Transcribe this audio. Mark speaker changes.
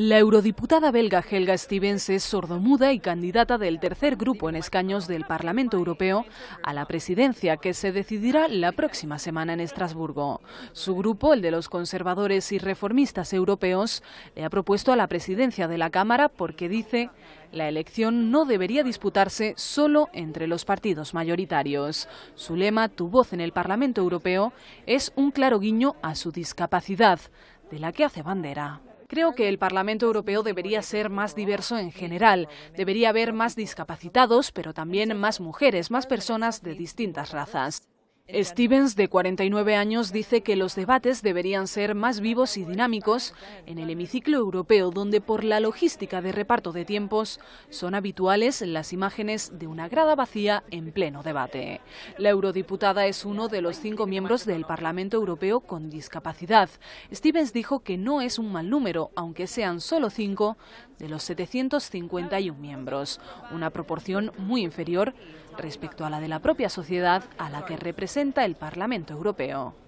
Speaker 1: La eurodiputada belga Helga Stevens es sordomuda y candidata del tercer grupo en escaños del Parlamento Europeo a la presidencia que se decidirá la próxima semana en Estrasburgo. Su grupo, el de los conservadores y reformistas europeos, le ha propuesto a la presidencia de la Cámara porque dice la elección no debería disputarse solo entre los partidos mayoritarios. Su lema, Tu voz en el Parlamento Europeo, es un claro guiño a su discapacidad, de la que hace bandera. Creo que el Parlamento Europeo debería ser más diverso en general. Debería haber más discapacitados, pero también más mujeres, más personas de distintas razas. Stevens, de 49 años, dice que los debates deberían ser más vivos y dinámicos en el hemiciclo europeo, donde por la logística de reparto de tiempos son habituales las imágenes de una grada vacía en pleno debate. La eurodiputada es uno de los cinco miembros del Parlamento Europeo con discapacidad. Stevens dijo que no es un mal número, aunque sean solo cinco de los 751 miembros, una proporción muy inferior respecto a la de la propia sociedad a la que representa presenta el Parlamento Europeo.